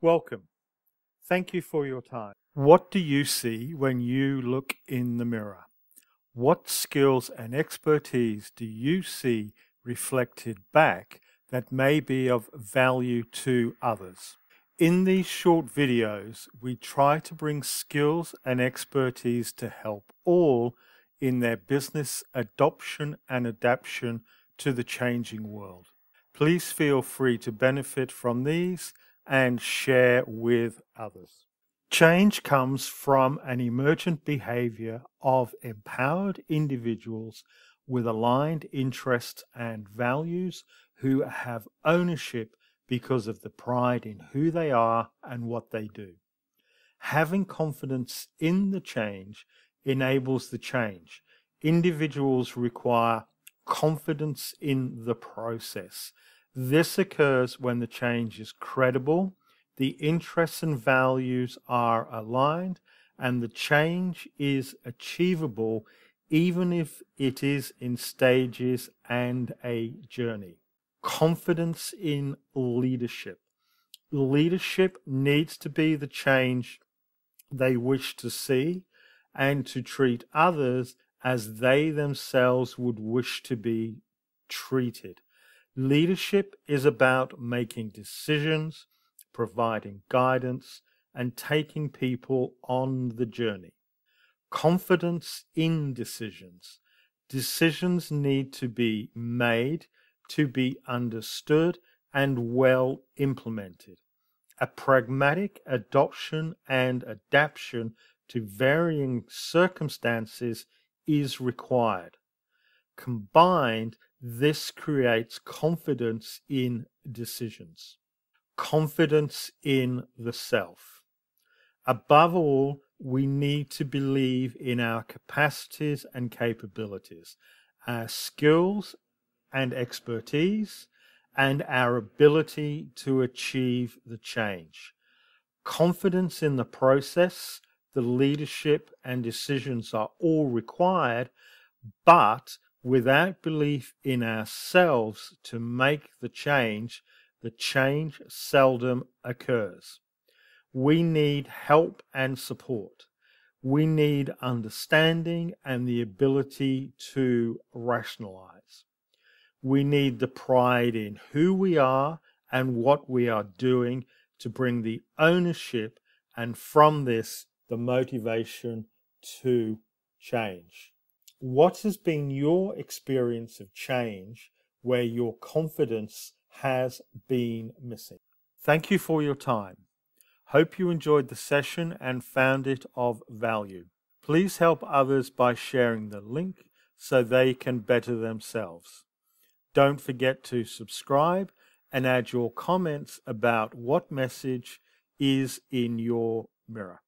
Welcome. Thank you for your time. What do you see when you look in the mirror? What skills and expertise do you see reflected back that may be of value to others? In these short videos, we try to bring skills and expertise to help all in their business adoption and adaptation to the changing world. Please feel free to benefit from these and share with others. Change comes from an emergent behavior of empowered individuals with aligned interests and values who have ownership because of the pride in who they are and what they do. Having confidence in the change enables the change. Individuals require confidence in the process this occurs when the change is credible, the interests and values are aligned, and the change is achievable even if it is in stages and a journey. Confidence in leadership. Leadership needs to be the change they wish to see and to treat others as they themselves would wish to be treated. Leadership is about making decisions, providing guidance, and taking people on the journey. Confidence in decisions. Decisions need to be made, to be understood, and well implemented. A pragmatic adoption and adaptation to varying circumstances is required. Combined, this creates confidence in decisions, confidence in the self. Above all, we need to believe in our capacities and capabilities, our skills and expertise, and our ability to achieve the change. Confidence in the process, the leadership, and decisions are all required, but without belief in ourselves to make the change, the change seldom occurs. We need help and support. We need understanding and the ability to rationalize. We need the pride in who we are and what we are doing to bring the ownership and from this the motivation to change what has been your experience of change where your confidence has been missing? Thank you for your time. Hope you enjoyed the session and found it of value. Please help others by sharing the link so they can better themselves. Don't forget to subscribe and add your comments about what message is in your mirror.